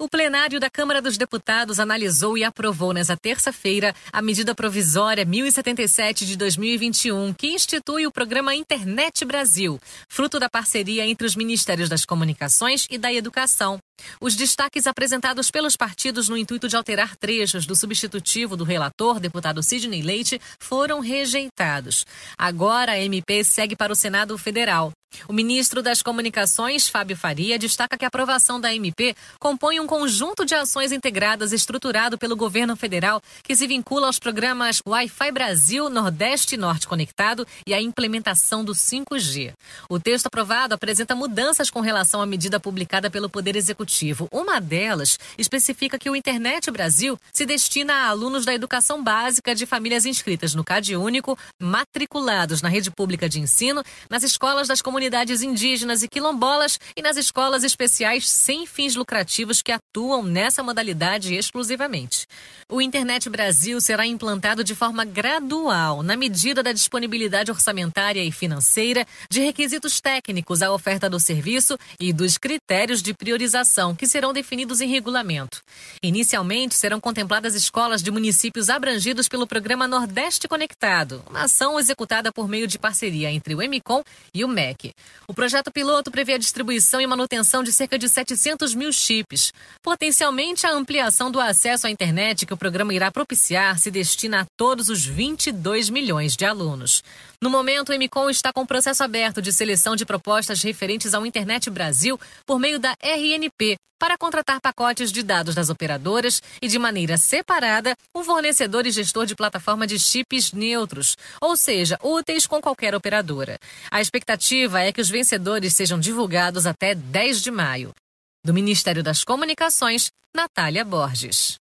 O plenário da Câmara dos Deputados analisou e aprovou nesta terça-feira a medida provisória 1077 de 2021, que institui o programa Internet Brasil, fruto da parceria entre os Ministérios das Comunicações e da Educação. Os destaques apresentados pelos partidos no intuito de alterar trechos do substitutivo do relator, deputado Sidney Leite, foram rejeitados. Agora a MP segue para o Senado Federal. O ministro das Comunicações, Fábio Faria, destaca que a aprovação da MP compõe um conjunto de ações integradas estruturado pelo governo federal que se vincula aos programas Wi-Fi Brasil, Nordeste e Norte Conectado e à implementação do 5G. O texto aprovado apresenta mudanças com relação à medida publicada pelo Poder Executivo uma delas especifica que o Internet Brasil se destina a alunos da educação básica de famílias inscritas no CAD Único, matriculados na rede pública de ensino, nas escolas das comunidades indígenas e quilombolas e nas escolas especiais sem fins lucrativos que atuam nessa modalidade exclusivamente. O Internet Brasil será implantado de forma gradual, na medida da disponibilidade orçamentária e financeira, de requisitos técnicos à oferta do serviço e dos critérios de priorização educação, que serão definidos em regulamento. Inicialmente, serão contempladas escolas de municípios abrangidos pelo programa Nordeste Conectado, uma ação executada por meio de parceria entre o MCOM e o MEC. O projeto piloto prevê a distribuição e manutenção de cerca de 700 mil chips. Potencialmente, a ampliação do acesso à internet que o programa irá propiciar se destina a todos os 22 milhões de alunos. No momento, o MCOM está com o processo aberto de seleção de propostas referentes ao Internet Brasil por meio da RNP, para contratar pacotes de dados das operadoras e, de maneira separada, um fornecedor e gestor de plataforma de chips neutros, ou seja, úteis com qualquer operadora. A expectativa é que os vencedores sejam divulgados até 10 de maio. Do Ministério das Comunicações, Natália Borges.